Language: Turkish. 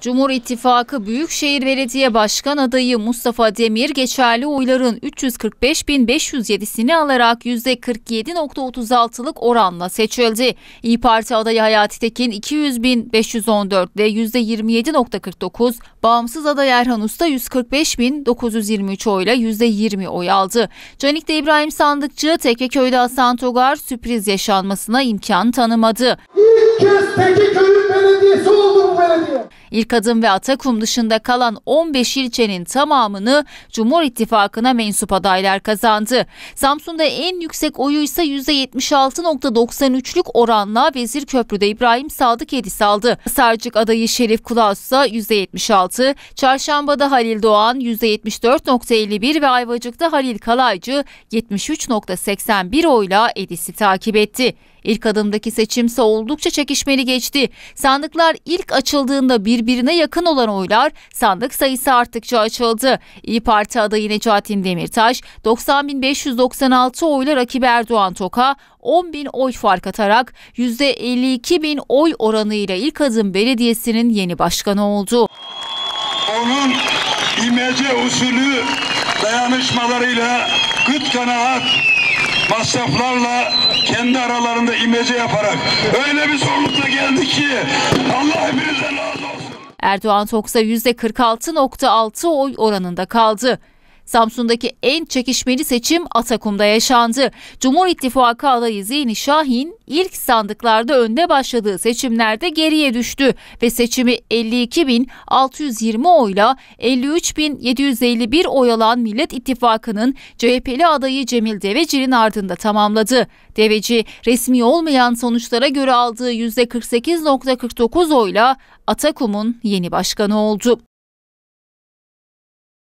Cumhur İttifakı Büyükşehir Belediye Başkan adayı Mustafa Demir geçerli oyların 345.507'sini alarak %47.36'lık oranla seçildi. İyi Parti adayı Hayati Tekin 200.514 ve %27.49, bağımsız aday Erhan Usta 145.923 oyla %20 oy aldı. Canik'te İbrahim Sandıkçı, Tekreköy'de Hasan Togar sürpriz yaşanmasına imkan tanımadı. İlk kez Tekreköy'ün belediyesi oldu bu belediye. İlk adım ve Atakum dışında kalan 15 ilçenin tamamını Cumhur İttifakı'na mensup adaylar kazandı. Samsun'da en yüksek oyu ise %76.93'lük oranla Köprüde İbrahim Sadık Edis aldı. Sarcık adayı Şerif Kulaus ise %76, Çarşamba'da Halil Doğan %74.51 ve Ayvacık'ta Halil Kalaycı 73.81 oyla Edis'i takip etti. İlk adımdaki seçimse oldukça çekişmeli geçti. Sandıklar ilk açıldığında bir birbirine yakın olan oylar sandık sayısı arttıkça açıldı. İyi Parti adayı Necatin Demirtaş 90.596 oyla rakibi Erdoğan Toka 10.000 oy fark atarak %52.000 oy oranıyla ilk adım belediyesinin yeni başkanı oldu. Onun imece usulü dayanışmalarıyla gıt kanaat masraflarla kendi aralarında imece yaparak öyle bir zorlukla geldi ki Allah hepinizden razı Erdoğan Toksa %46.6 oy oranında kaldı. Samsun'daki en çekişmeli seçim Atakum'da yaşandı. Cumhur İttifakı adayı Zeyni Şahin ilk sandıklarda önde başladığı seçimlerde geriye düştü ve seçimi 52.620 oyla 53.751 oy alan Millet İttifakı'nın CHP'li adayı Cemil Deveci'nin ardında tamamladı. Deveci resmi olmayan sonuçlara göre aldığı %48.49 oyla Atakum'un yeni başkanı oldu.